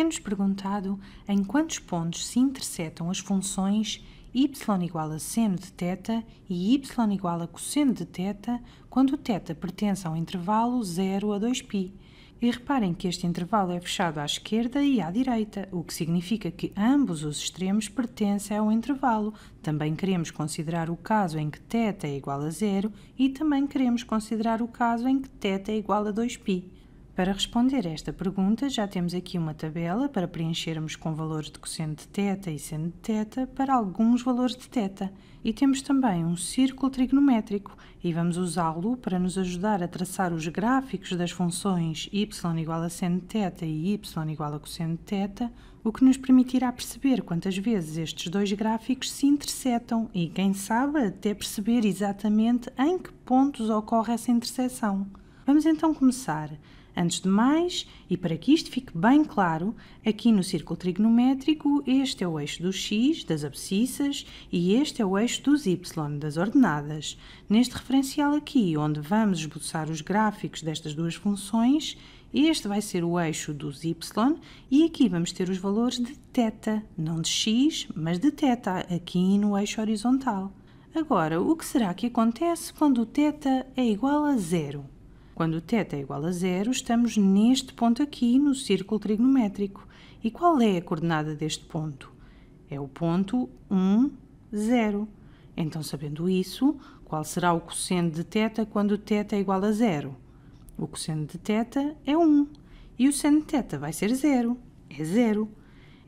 É-nos perguntado em quantos pontos se intersetam as funções y igual a seno de θ e y igual a cosseno de θ quando o θ pertence ao intervalo 0 a 2π. E reparem que este intervalo é fechado à esquerda e à direita, o que significa que ambos os extremos pertencem ao intervalo. Também queremos considerar o caso em que θ é igual a zero e também queremos considerar o caso em que θ é igual a 2π. Para responder a esta pergunta, já temos aqui uma tabela para preenchermos com valores de cosseno de θ e seno de θ para alguns valores de θ. E temos também um círculo trigonométrico e vamos usá-lo para nos ajudar a traçar os gráficos das funções y igual a seno de θ e y igual a cosseno de θ, o que nos permitirá perceber quantas vezes estes dois gráficos se intersetam e, quem sabe, até perceber exatamente em que pontos ocorre essa interseção. Vamos então começar. Antes de mais, e para que isto fique bem claro, aqui no círculo trigonométrico, este é o eixo do x, das abscissas, e este é o eixo dos y, das ordenadas. Neste referencial aqui, onde vamos esboçar os gráficos destas duas funções, este vai ser o eixo dos y e aqui vamos ter os valores de θ, não de x, mas de θ, aqui no eixo horizontal. Agora, o que será que acontece quando o θ é igual a zero? Quando o θ é, é igual a zero, estamos neste ponto aqui, no círculo trigonométrico. E qual é a coordenada deste ponto? É o ponto 1, 0. Então, sabendo isso, qual será o cosseno de θ quando θ é, é igual a zero? O cosseno de θ é 1 e o seno de θ vai ser zero, é zero.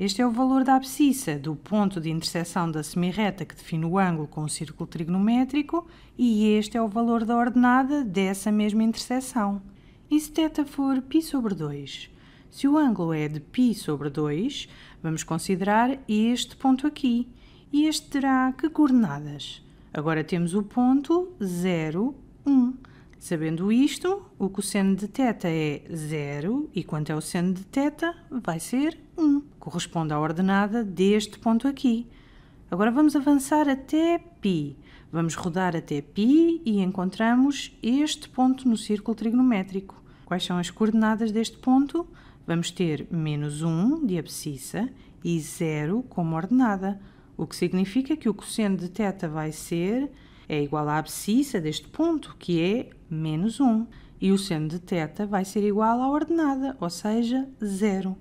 Este é o valor da abscissa, do ponto de intersecção da semirreta que define o ângulo com o círculo trigonométrico, e este é o valor da ordenada dessa mesma intersecção. E se θ for π sobre 2? Se o ângulo é de π sobre 2, vamos considerar este ponto aqui, e este terá que coordenadas? Agora temos o ponto 0, 1. Sabendo isto, o cosseno de θ é 0, e quanto é o seno de θ? Vai ser 1, corresponde à ordenada deste ponto aqui. Agora vamos avançar até π. Vamos rodar até π e encontramos este ponto no círculo trigonométrico. Quais são as coordenadas deste ponto? Vamos ter menos 1 de abscissa e 0 como ordenada, o que significa que o cosseno de θ vai ser é igual à abscissa deste ponto, que é menos 1, e o seno de θ vai ser igual à ordenada, ou seja, 0.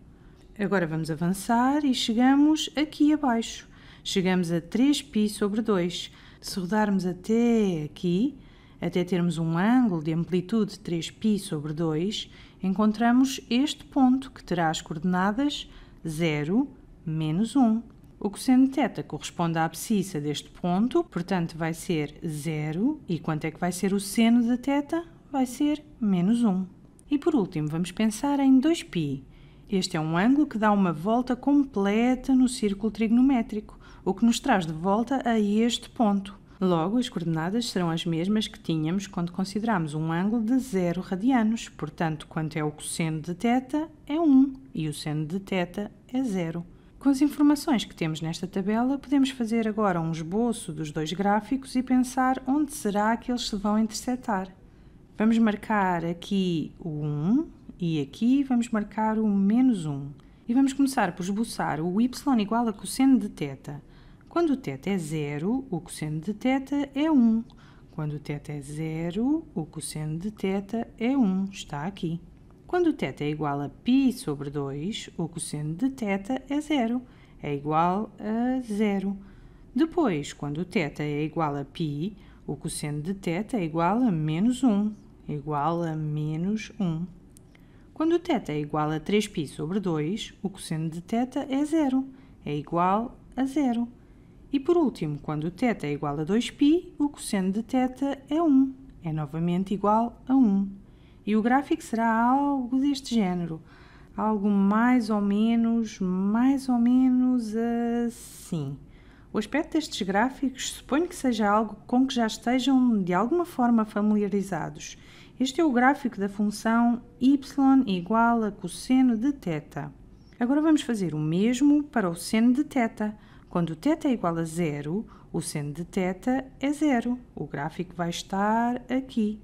Agora vamos avançar e chegamos aqui abaixo. Chegamos a 3π sobre 2. Se rodarmos até aqui, até termos um ângulo de amplitude de 3π sobre 2, encontramos este ponto que terá as coordenadas 0, menos 1. O cosseno de θ corresponde à abscissa deste ponto, portanto vai ser 0. E quanto é que vai ser o seno de θ? Vai ser menos 1. E por último, vamos pensar em 2π. Este é um ângulo que dá uma volta completa no círculo trigonométrico, o que nos traz de volta a este ponto. Logo, as coordenadas serão as mesmas que tínhamos quando considerámos um ângulo de zero radianos, portanto, quanto é o cosseno de θ é 1 e o seno de θ é 0. Com as informações que temos nesta tabela, podemos fazer agora um esboço dos dois gráficos e pensar onde será que eles se vão interceptar. Vamos marcar aqui o 1 e aqui vamos marcar o menos 1. E vamos começar por esboçar o y igual a cosseno de θ. Quando o θ é zero, o cosseno de θ é 1. Quando o θ é zero, o cosseno de θ é 1. Está aqui. Quando o θ é igual a π sobre 2, o cosseno de θ é zero. É igual a zero. Depois, quando o θ é igual a π, o cosseno de θ é igual a menos 1. Igual a menos 1. Quando o θ é igual a 3π sobre 2, o cosseno de θ é zero, é igual a zero. E por último, quando o θ é igual a 2π, o cosseno de θ é 1, é novamente igual a 1. E o gráfico será algo deste género, algo mais ou menos, mais ou menos assim. O aspecto destes gráficos suponho que seja algo com que já estejam de alguma forma familiarizados este é o gráfico da função y igual a cosseno de teta. Agora vamos fazer o mesmo para o seno de teta. Quando teta é igual a zero, o seno de teta é zero. O gráfico vai estar aqui.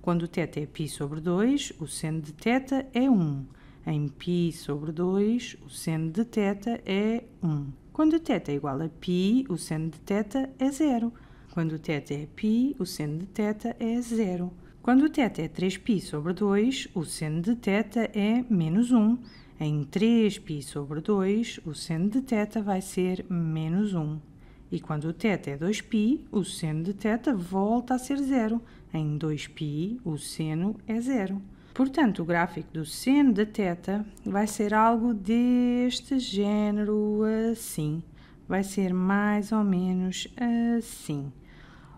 Quando teta é π sobre 2, o seno de teta é 1. Em π sobre 2, o seno de teta é 1. Quando teta é igual a π, o seno de teta é zero. Quando teta é π, o seno de teta é zero. Quando o θ é 3π sobre 2, o seno de θ é menos 1. Em 3π sobre 2, o seno de θ vai ser menos 1. E quando o θ é 2π, o seno de θ volta a ser zero. Em 2π, o seno é zero. Portanto, o gráfico do seno de θ vai ser algo deste género assim. Vai ser mais ou menos assim.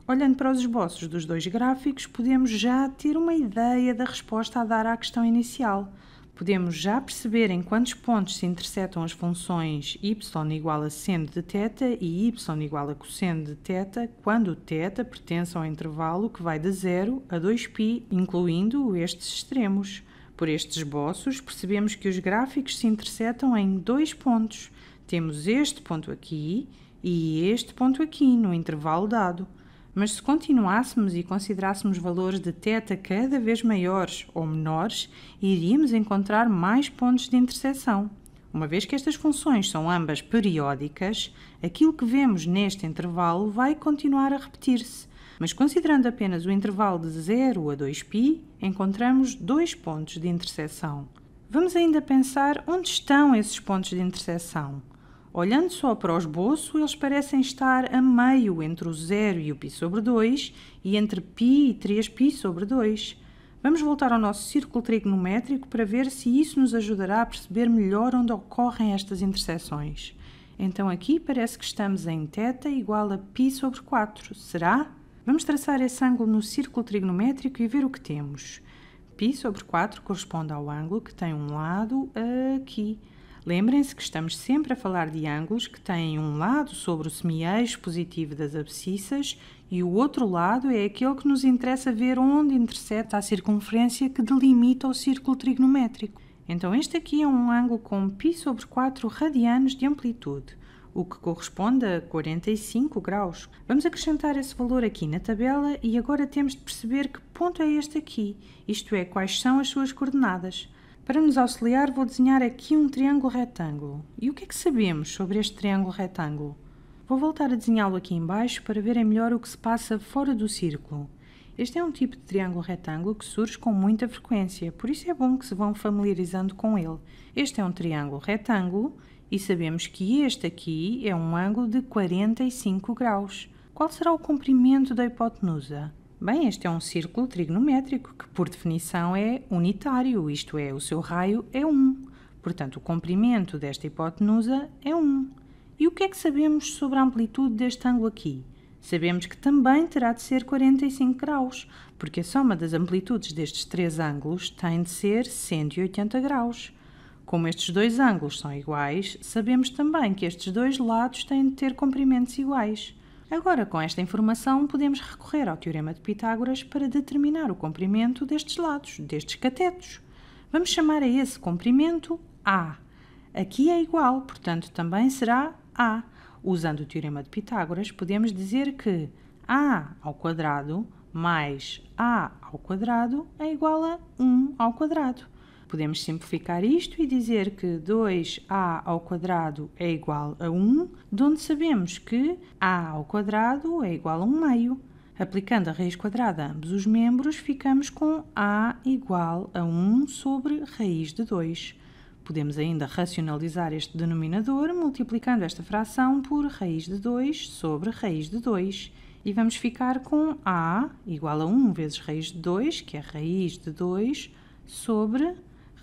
Olhando para os esboços dos dois gráficos, podemos já ter uma ideia da resposta a dar à questão inicial. Podemos já perceber em quantos pontos se interceptam as funções y igual a seno de θ e y igual a cosseno de θ quando o θ pertence ao intervalo que vai de 0 a 2π, incluindo estes extremos. Por estes esboços, percebemos que os gráficos se interceptam em dois pontos. Temos este ponto aqui e este ponto aqui, no intervalo dado. Mas se continuássemos e considerássemos valores de teta cada vez maiores ou menores, iríamos encontrar mais pontos de intersecção. Uma vez que estas funções são ambas periódicas, aquilo que vemos neste intervalo vai continuar a repetir-se. Mas considerando apenas o intervalo de 0 a 2π, encontramos dois pontos de intersecção. Vamos ainda pensar onde estão esses pontos de intersecção. Olhando só para o esboço, eles parecem estar a meio entre o 0 e o π sobre 2 e entre π e 3π sobre 2. Vamos voltar ao nosso círculo trigonométrico para ver se isso nos ajudará a perceber melhor onde ocorrem estas interseções. Então aqui parece que estamos em θ igual a π sobre 4, será? Vamos traçar esse ângulo no círculo trigonométrico e ver o que temos. π sobre 4 corresponde ao ângulo que tem um lado aqui. Lembrem-se que estamos sempre a falar de ângulos que têm um lado sobre o semi-eixo positivo das abscissas e o outro lado é aquele que nos interessa ver onde intersecta a circunferência que delimita o círculo trigonométrico. Então este aqui é um ângulo com π sobre 4 radianos de amplitude, o que corresponde a 45 graus. Vamos acrescentar esse valor aqui na tabela e agora temos de perceber que ponto é este aqui, isto é, quais são as suas coordenadas. Para nos auxiliar, vou desenhar aqui um triângulo retângulo. E o que é que sabemos sobre este triângulo retângulo? Vou voltar a desenhá-lo aqui embaixo para verem melhor o que se passa fora do círculo. Este é um tipo de triângulo retângulo que surge com muita frequência, por isso é bom que se vão familiarizando com ele. Este é um triângulo retângulo e sabemos que este aqui é um ângulo de 45 graus. Qual será o comprimento da hipotenusa? Bem, este é um círculo trigonométrico que, por definição, é unitário, isto é, o seu raio é 1. Portanto, o comprimento desta hipotenusa é 1. E o que é que sabemos sobre a amplitude deste ângulo aqui? Sabemos que também terá de ser 45 graus, porque a soma das amplitudes destes três ângulos tem de ser 180 graus. Como estes dois ângulos são iguais, sabemos também que estes dois lados têm de ter comprimentos iguais. Agora, com esta informação, podemos recorrer ao Teorema de Pitágoras para determinar o comprimento destes lados, destes catetos. Vamos chamar a esse comprimento A. Aqui é igual, portanto, também será A. Usando o Teorema de Pitágoras, podemos dizer que A ao quadrado mais A ao quadrado é igual a 1 ao quadrado. Podemos simplificar isto e dizer que 2a ao quadrado é igual a 1, de onde sabemos que a ao quadrado é igual a 1 meio. Aplicando a raiz quadrada a ambos os membros, ficamos com a igual a 1 sobre raiz de 2. Podemos ainda racionalizar este denominador multiplicando esta fração por raiz de 2 sobre raiz de 2 e vamos ficar com a igual a 1 vezes raiz de 2, que é raiz de 2, sobre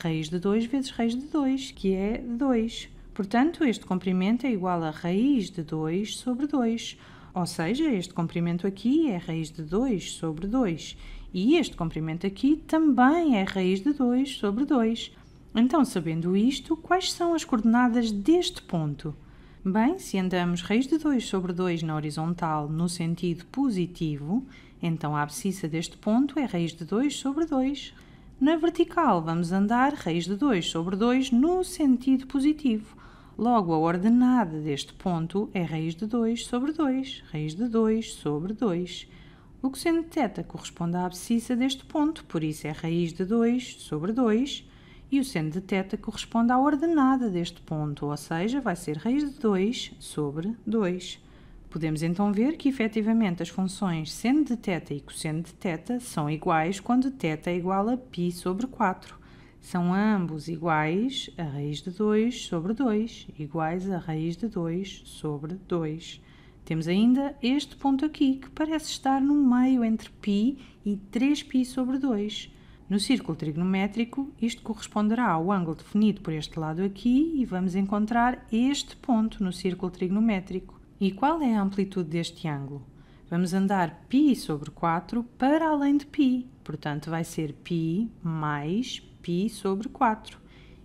raiz de 2 vezes raiz de 2, que é 2. Portanto, este comprimento é igual a raiz de 2 sobre 2. Ou seja, este comprimento aqui é raiz de 2 sobre 2. E este comprimento aqui também é raiz de 2 sobre 2. Então, sabendo isto, quais são as coordenadas deste ponto? Bem, se andamos raiz de 2 sobre 2 na horizontal no sentido positivo, então a abscissa deste ponto é raiz de 2 sobre 2. Na vertical, vamos andar raiz de 2 sobre 2 no sentido positivo. Logo, a ordenada deste ponto é raiz de 2 sobre 2, raiz de 2 sobre 2. O cosseno de θ corresponde à abscissa deste ponto, por isso é raiz de 2 sobre 2, e o seno de θ corresponde à ordenada deste ponto, ou seja, vai ser raiz de 2 sobre 2. Podemos então ver que efetivamente as funções seno de θ e cosseno de θ são iguais quando θ é igual a π sobre 4. São ambos iguais a raiz de 2 sobre 2, iguais a raiz de 2 sobre 2. Temos ainda este ponto aqui, que parece estar no meio entre π e 3π sobre 2. No círculo trigonométrico, isto corresponderá ao ângulo definido por este lado aqui e vamos encontrar este ponto no círculo trigonométrico. E qual é a amplitude deste ângulo? Vamos andar π sobre 4 para além de π, portanto vai ser π mais π sobre 4.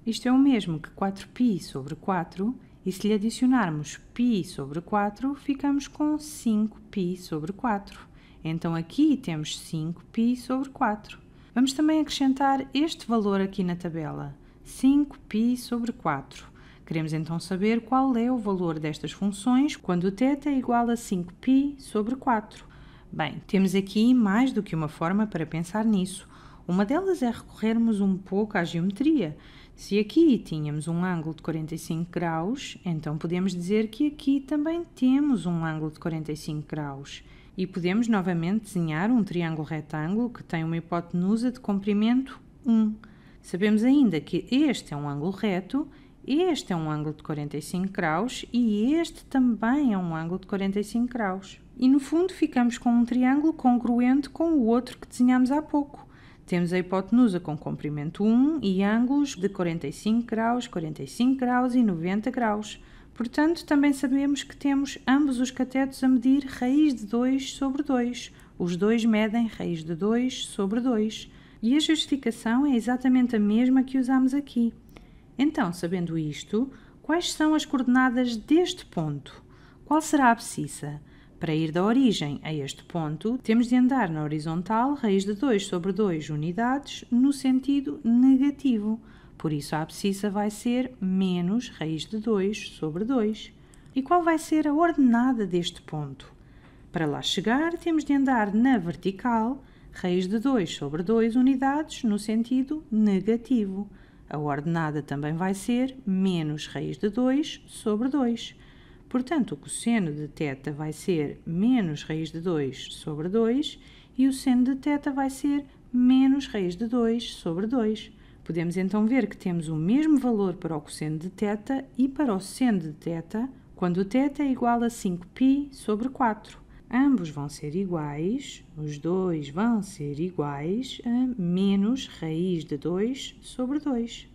Isto é o mesmo que 4π sobre 4 e se lhe adicionarmos π sobre 4, ficamos com 5π sobre 4. Então aqui temos 5π sobre 4. Vamos também acrescentar este valor aqui na tabela, 5π sobre 4. Queremos então saber qual é o valor destas funções quando θ é igual a 5π sobre 4. Bem, temos aqui mais do que uma forma para pensar nisso. Uma delas é recorrermos um pouco à geometria. Se aqui tínhamos um ângulo de 45 graus, então podemos dizer que aqui também temos um ângulo de 45 graus. E podemos novamente desenhar um triângulo retângulo que tem uma hipotenusa de comprimento 1. Sabemos ainda que este é um ângulo reto este é um ângulo de 45 graus e este também é um ângulo de 45 graus. E no fundo ficamos com um triângulo congruente com o outro que desenhamos há pouco. Temos a hipotenusa com comprimento 1 e ângulos de 45 graus, 45 graus e 90 graus. Portanto, também sabemos que temos ambos os catetos a medir raiz de 2 sobre 2. Os dois medem raiz de 2 sobre 2. E a justificação é exatamente a mesma que usamos aqui. Então, sabendo isto, quais são as coordenadas deste ponto? Qual será a abscissa? Para ir da origem a este ponto, temos de andar na horizontal raiz de 2 sobre 2 unidades no sentido negativo. Por isso, a abscissa vai ser menos raiz de 2 sobre 2. E qual vai ser a ordenada deste ponto? Para lá chegar, temos de andar na vertical, raiz de 2 sobre 2 unidades no sentido negativo. A ordenada também vai ser menos raiz de 2 sobre 2. Portanto, o cosseno de teta vai ser menos raiz de 2 sobre 2 e o seno de teta vai ser menos raiz de 2 sobre 2. Podemos então ver que temos o mesmo valor para o cosseno de teta e para o seno de teta quando teta é igual a 5π sobre 4 ambos vão ser iguais, os dois vão ser iguais a menos raiz de 2 sobre 2.